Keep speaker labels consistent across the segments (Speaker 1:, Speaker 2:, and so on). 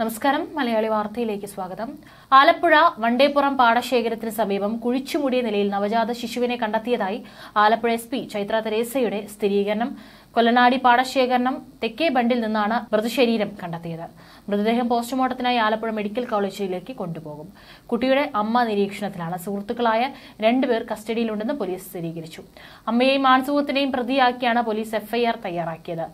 Speaker 1: നമസ്കാരം മലയാളി വാർത്തയിലേക്ക് സ്വാഗതം ആലപ്പുഴ വണ്ടേപ്പുറം പാടശേഖരത്തിന് സമീപം കുഴിച്ചുമുടിയ നിലയിൽ നവജാത ശിശുവിനെ കണ്ടെത്തിയതായി ആലപ്പുഴ എസ് പി ചൈത്ര തെരേസയുടെ സ്ഥിരീകരണം കൊല്ലനാടി പാടശേഖരണം തെക്കേ ബണ്ടിൽ നിന്നാണ് മൃതശരീരം കണ്ടെത്തിയത് മൃതദേഹം പോസ്റ്റ്മോർട്ടത്തിനായി ആലപ്പുഴ മെഡിക്കൽ കോളേജിലേക്ക് കൊണ്ടുപോകും കുട്ടിയുടെ അമ്മ നിരീക്ഷണത്തിലാണ് സുഹൃത്തുക്കളായ രണ്ടുപേർ കസ്റ്റഡിയിലുണ്ടെന്ന് പോലീസ് സ്ഥിരീകരിച്ചു അമ്മയെയും മാനസുഖത്തിനെയും പ്രതിയാക്കിയാണ് പോലീസ് എഫ്ഐആർ തയ്യാറാക്കിയത്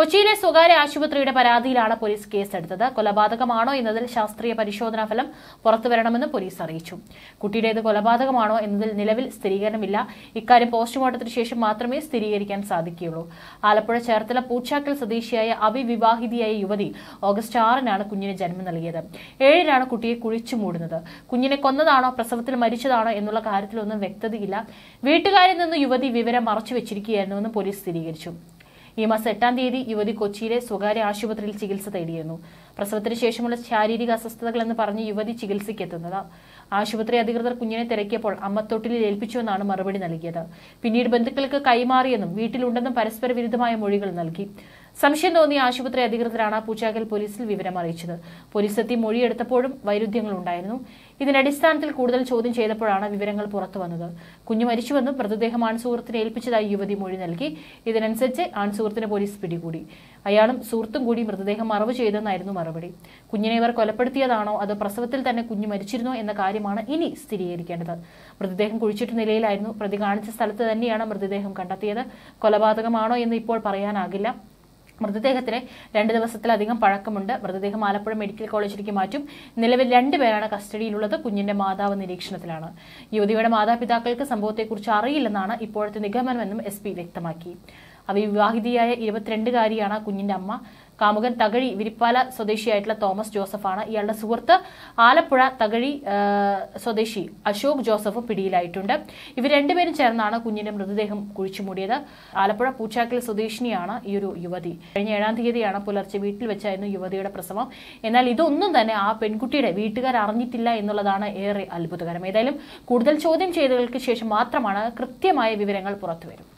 Speaker 1: കൊച്ചിയിലെ സ്വകാര്യ ആശുപത്രിയുടെ പരാതിയിലാണ് പോലീസ് കേസെടുത്തത് കൊലപാതകമാണോ എന്നതിൽ ശാസ്ത്രീയ പരിശോധനാ ഫലം പുറത്തുവരണമെന്ന് പോലീസ് അറിയിച്ചു കുട്ടിയുടേത് കൊലപാതകമാണോ എന്നതിൽ നിലവിൽ സ്ഥിരീകരണമില്ല ഇക്കാര്യം പോസ്റ്റ്മോർട്ടത്തിന് ശേഷം മാത്രമേ സ്ഥിരീകരിക്കാൻ സാധിക്കുകയുള്ളൂ ആലപ്പുഴ ചേർത്തല പൂച്ചാക്കൽ സ്വദേശിയായ അവിവിവാഹിതയായ യുവതി ഓഗസ്റ്റ് ആറിനാണ് കുഞ്ഞിന് ജന്മം നൽകിയത് ഏഴിനാണ് കുട്ടിയെ കുഴിച്ചു മൂടുന്നത് കുഞ്ഞിനെ കൊന്നതാണോ പ്രസവത്തിൽ മരിച്ചതാണോ എന്നുള്ള കാര്യത്തിലൊന്നും വ്യക്തതയില്ല വീട്ടുകാരിൽ നിന്ന് യുവതി വിവരം മറച്ചു വെച്ചിരിക്കുകയായിരുന്നുവെന്ന് പോലീസ് സ്ഥിരീകരിച്ചു ഈ മാസം എട്ടാം തീയതി യുവതി കൊച്ചിയിലെ സ്വകാര്യ ആശുപത്രിയിൽ ചികിത്സ തേടിയിരുന്നു പ്രസവത്തിന് ശേഷമുള്ള ശാരീരിക അസ്വസ്ഥതകളെന്ന് പറഞ്ഞ് യുവതി ചികിത്സയ്ക്ക് ആശുപത്രി അധികൃതർ കുഞ്ഞിനെ തിരക്കിയപ്പോൾ അമ്മത്തൊട്ടിൽ ഏൽപ്പിച്ചുവെന്നാണ് മറുപടി നൽകിയത് പിന്നീട് ബന്ധുക്കൾക്ക് കൈമാറിയെന്നും വീട്ടിലുണ്ടെന്നും പരസ്പര വിരുദ്ധമായ മൊഴികൾ നൽകി സംശയം തോന്നിയ ആശുപത്രി അധികൃതരാണ് പൂച്ചാക്കൽ പോലീസിൽ വിവരം അറിയിച്ചത് പോലീസെത്തി എത്തി മൊഴിയെടുത്തപ്പോഴും ഉണ്ടായിരുന്നു ഇതിന്റെ അടിസ്ഥാനത്തിൽ കൂടുതൽ ചോദ്യം ചെയ്തപ്പോഴാണ് വിവരങ്ങൾ പുറത്തു വന്നത് കുഞ്ഞു മരിച്ചുവെന്നും മൃതദേഹം ആൺസുഹൃത്തിന് ഏൽപ്പിച്ചതായി യുവതി മൊഴി നൽകി ഇതിനനുസരിച്ച് ആൺസുഹൃത്തിന് പോലീസ് പിടികൂടി അയാളും സുഹൃത്തും കൂടി മൃതദേഹം മറവ് ചെയ്തെന്നായിരുന്നു മറുപടി കുഞ്ഞിനെ ഇവർ കൊലപ്പെടുത്തിയതാണോ അതോ പ്രസവത്തിൽ തന്നെ കുഞ്ഞു മരിച്ചിരുന്നോ എന്ന കാര്യമാണ് ഇനി സ്ഥിരീകരിക്കേണ്ടത് മൃതദേഹം കുഴിച്ചിട്ട നിലയിലായിരുന്നു പ്രതി കാണിച്ച സ്ഥലത്ത് തന്നെയാണ് മൃതദേഹം കണ്ടെത്തിയത് കൊലപാതകമാണോ എന്ന് ഇപ്പോൾ പറയാനാകില്ല മൃതദേഹത്തിന് രണ്ട് ദിവസത്തിലധികം പഴക്കമുണ്ട് മൃതദേഹം ആലപ്പുഴ മെഡിക്കൽ കോളേജിലേക്ക് മാറ്റും നിലവിൽ രണ്ടുപേരാണ് കസ്റ്റഡിയിലുള്ളത് കുഞ്ഞിന്റെ മാതാവ് നിരീക്ഷണത്തിലാണ് യുവതിയുടെ മാതാപിതാക്കൾക്ക് സംഭവത്തെക്കുറിച്ച് അറിയില്ലെന്നാണ് ഇപ്പോഴത്തെ നിഗമനമെന്നും എസ് വ്യക്തമാക്കി അവിവാഹിതയായ ഇരുപത്തിരണ്ടുകാരിയാണ് കുഞ്ഞിന്റെ അമ്മ കാമുകൻ തകഴി വിരിപ്പാല സ്വദേശിയായിട്ടുള്ള തോമസ് ജോസഫാണ് ഇയാളുടെ സുഹൃത്ത് ആലപ്പുഴ തകഴി സ്വദേശി അശോക് ജോസഫ് പിടിയിലായിട്ടുണ്ട് ഇവർ രണ്ടുപേരും ചേർന്നാണ് കുഞ്ഞിന്റെ മൃതദേഹം കുഴിച്ചുമൂടിയത് ആലപ്പുഴ പൂച്ചാക്കൽ സ്വദേശിനിയാണ് ഈ ഒരു യുവതി കഴിഞ്ഞ ഏഴാം തീയതിയാണ് പുലർച്ചെ വീട്ടിൽ വെച്ചായിരുന്നു യുവതിയുടെ പ്രസവം എന്നാൽ ഇതൊന്നും തന്നെ ആ പെൺകുട്ടിയുടെ വീട്ടുകാർ അറിഞ്ഞിട്ടില്ല എന്നുള്ളതാണ് ഏറെ അത്ഭുതകരം ഏതായാലും കൂടുതൽ ചോദ്യം ചെയ്തകൾക്ക് ശേഷം മാത്രമാണ് കൃത്യമായ വിവരങ്ങൾ പുറത്തുവരും